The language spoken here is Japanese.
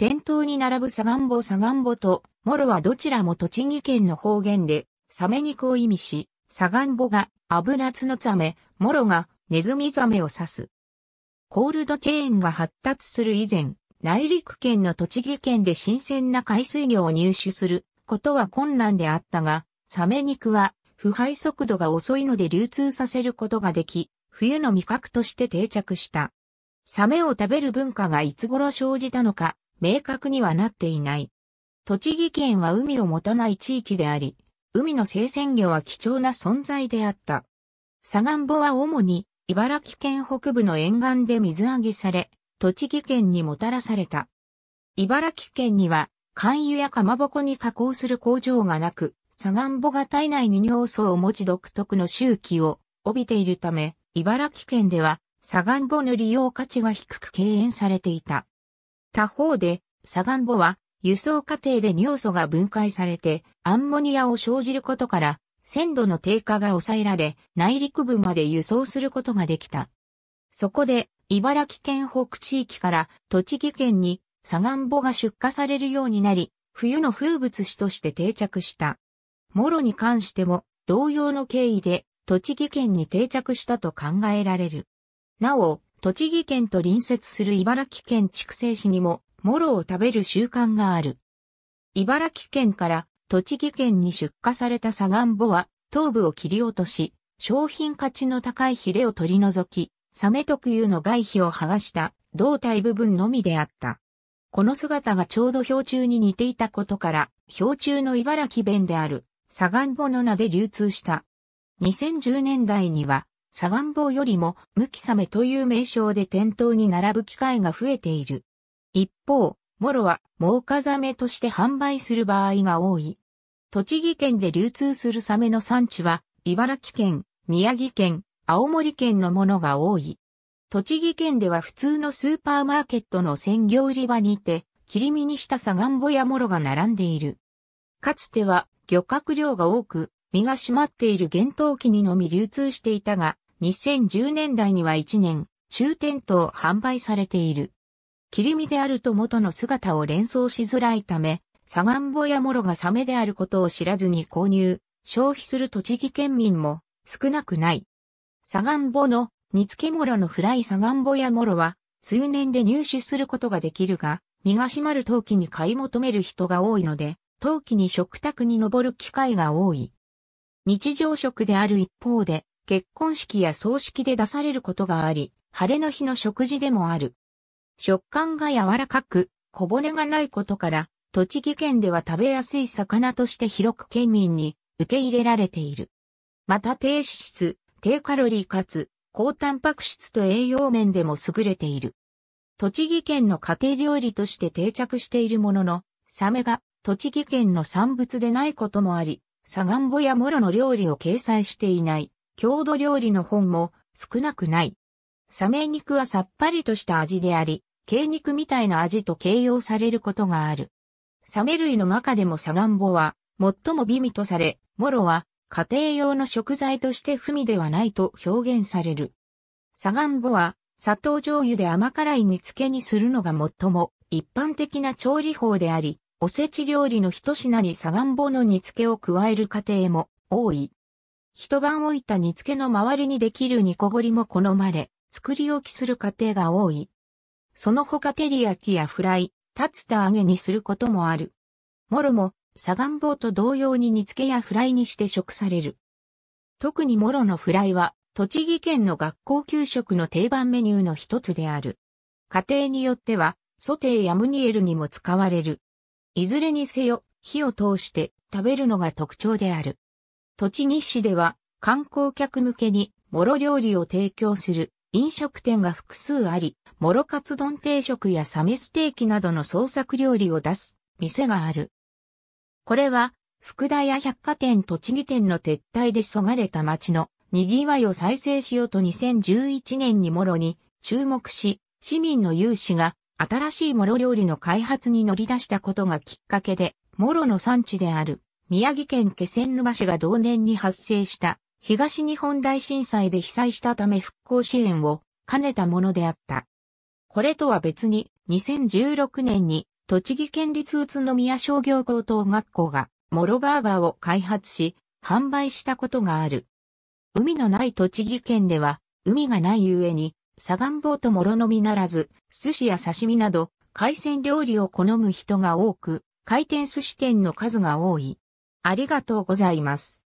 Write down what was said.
店頭に並ぶサガンボサガンボと、モロはどちらも栃木県の方言で、サメ肉を意味し、サガンボが油つのザメ、モロがネズミザメを指す。コールドチェーンが発達する以前、内陸圏の栃木県で新鮮な海水魚を入手することは困難であったが、サメ肉は腐敗速度が遅いので流通させることができ、冬の味覚として定着した。サメを食べる文化がいつ頃生じたのか、明確にはなっていない。栃木県は海を持たない地域であり、海の生鮮魚は貴重な存在であった。サガンボは主に茨城県北部の沿岸で水揚げされ、栃木県にもたらされた。茨城県には、肝油やかまぼこに加工する工場がなく、サガンボが体内に尿素を持ち独特の周期を帯びているため、茨城県ではサガンボの利用価値が低く敬遠されていた。他方で、サガンボは、輸送過程で尿素が分解されて、アンモニアを生じることから、鮮度の低下が抑えられ、内陸部まで輸送することができた。そこで、茨城県北地域から栃木県にサガンボが出荷されるようになり、冬の風物詩として定着した。モロに関しても同様の経緯で栃木県に定着したと考えられる。なお、栃木県と隣接する茨城県筑西市にも、もろを食べる習慣がある。茨城県から栃木県に出荷されたサガンボは、頭部を切り落とし、商品価値の高いヒレを取り除き、サメ特有の外皮を剥がした胴体部分のみであった。この姿がちょうど氷柱に似ていたことから、氷柱の茨城弁である、サガンボの名で流通した。2010年代には、左岸ウよりも無機サメという名称で店頭に並ぶ機会が増えている。一方、モロはモーカザメとして販売する場合が多い。栃木県で流通するサメの産地は、茨城県、宮城県、青森県のものが多い。栃木県では普通のスーパーマーケットの鮮魚売り場にて、切り身にしたサガンボやモロが並んでいる。かつては漁獲量が多く、身が締まっている厳冬期にのみ流通していたが、2010年代には1年、中店頭販売されている。切り身であると元の姿を連想しづらいため、サガンボやモロがサメであることを知らずに購入、消費する栃木県民も少なくない。サガンボの煮付けモロのフライサガンボやモロは数年で入手することができるが、身が締まる陶器に買い求める人が多いので、陶器に食卓に上る機会が多い。日常食である一方で、結婚式や葬式で出されることがあり、晴れの日の食事でもある。食感が柔らかく、小骨がないことから、栃木県では食べやすい魚として広く県民に受け入れられている。また低脂質、低カロリーかつ高タンパク質と栄養面でも優れている。栃木県の家庭料理として定着しているものの、サメが栃木県の産物でないこともあり、サガンボやモロの料理を掲載していない。郷土料理の本も少なくない。サメ肉はさっぱりとした味であり、鶏肉みたいな味と形容されることがある。サメ類の中でもサガンボは最も美味とされ、モロは家庭用の食材として不味ではないと表現される。サガンボは砂糖醤油で甘辛い煮付けにするのが最も一般的な調理法であり、おせち料理の一品にサガンボの煮付けを加える家庭も多い。一晩置いた煮付けの周りにできる煮こごりも好まれ、作り置きする家庭が多い。その他照り焼きやフライ、ツタ揚げにすることもある。もろも、サガンボと同様に煮付けやフライにして食される。特にもろのフライは、栃木県の学校給食の定番メニューの一つである。家庭によっては、ソテーやムニエルにも使われる。いずれにせよ、火を通して食べるのが特徴である。栃木市では観光客向けにもろ料理を提供する飲食店が複数あり、もろカツ丼定食やサメステーキなどの創作料理を出す店がある。これは福田屋百貨店栃木店の撤退でそがれた町の賑わいを再生しようと2011年にもろに注目し、市民の有志が新しいもろ料理の開発に乗り出したことがきっかけで、もろの産地である宮城県気仙沼市が同年に発生した東日本大震災で被災したため復興支援を兼ねたものであった。これとは別に2016年に栃木県立宇都宮商業高等学校がモロバーガーを開発し販売したことがある。海のない栃木県では海がないゆえにサガンボウとモロのみならず寿司や刺身など海鮮料理を好む人が多く回転寿司店の数が多い。ありがとうございます。